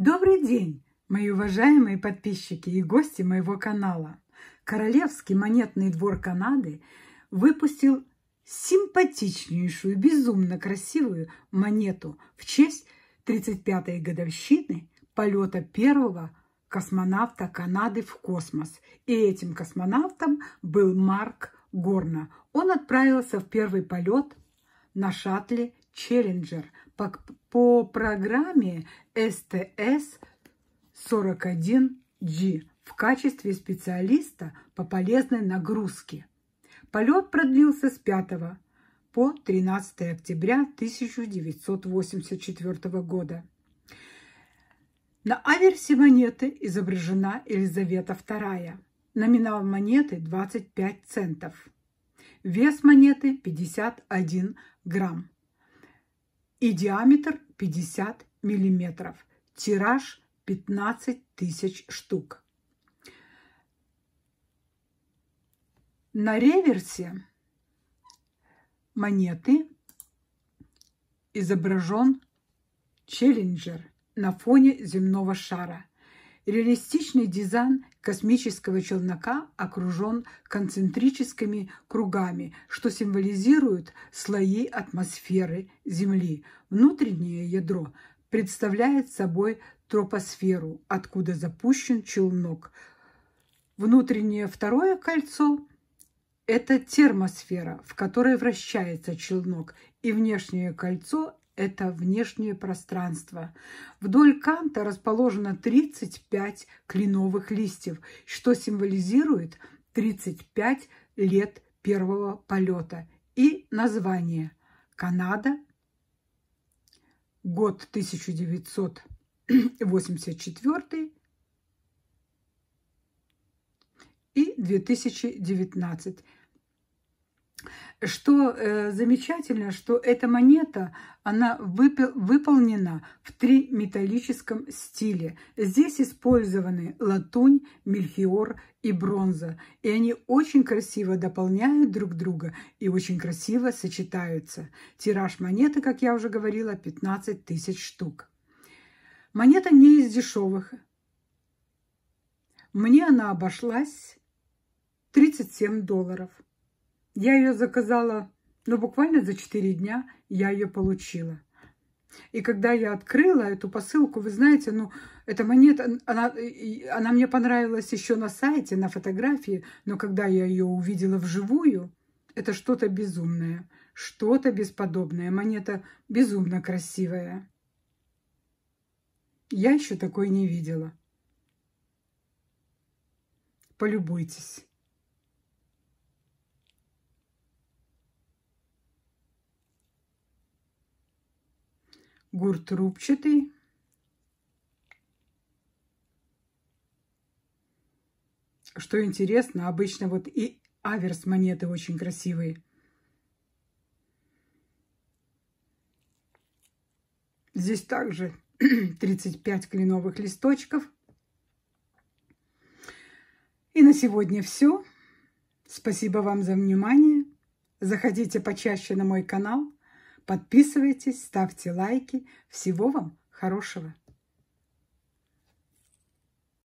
Добрый день, мои уважаемые подписчики и гости моего канала. Королевский монетный двор Канады выпустил симпатичнейшую, безумно красивую монету в честь 35-й годовщины полета первого космонавта Канады в космос. И этим космонавтом был Марк Горна. Он отправился в первый полет на шаттле «Челленджер», по, по программе СТС-41G в качестве специалиста по полезной нагрузке. Полет продлился с 5 по 13 октября 1984 года. На аверсе монеты изображена Елизавета II. Номинал монеты 25 центов. Вес монеты 51 грамм и диаметр 50 мм. Тираж 15 тысяч штук. На реверсе монеты изображен челленджер на фоне земного шара – Реалистичный дизайн космического челнока окружен концентрическими кругами, что символизирует слои атмосферы Земли. Внутреннее ядро представляет собой тропосферу, откуда запущен челнок. Внутреннее второе кольцо – это термосфера, в которой вращается челнок, и внешнее кольцо это внешнее пространство. Вдоль канта расположено 35 кленовых листьев, что символизирует 35 лет первого полета. И название «Канада», год 1984 и 2019. Что э, замечательно, что эта монета, она вып выполнена в три металлическом стиле. Здесь использованы латунь, мельхиор и бронза. И они очень красиво дополняют друг друга и очень красиво сочетаются. Тираж монеты, как я уже говорила, 15 тысяч штук. Монета не из дешевых. Мне она обошлась 37 долларов. Я ее заказала, ну, буквально за 4 дня я ее получила. И когда я открыла эту посылку, вы знаете, ну, эта монета, она, она мне понравилась еще на сайте, на фотографии, но когда я ее увидела вживую, это что-то безумное, что-то бесподобное. Монета безумно красивая. Я еще такой не видела. Полюбуйтесь. гурт рубчатый. Что интересно, обычно вот и аверс монеты очень красивые. Здесь также 35 кленовых листочков. И на сегодня все. Спасибо вам за внимание. Заходите почаще на мой канал. Подписывайтесь, ставьте лайки. Всего вам хорошего!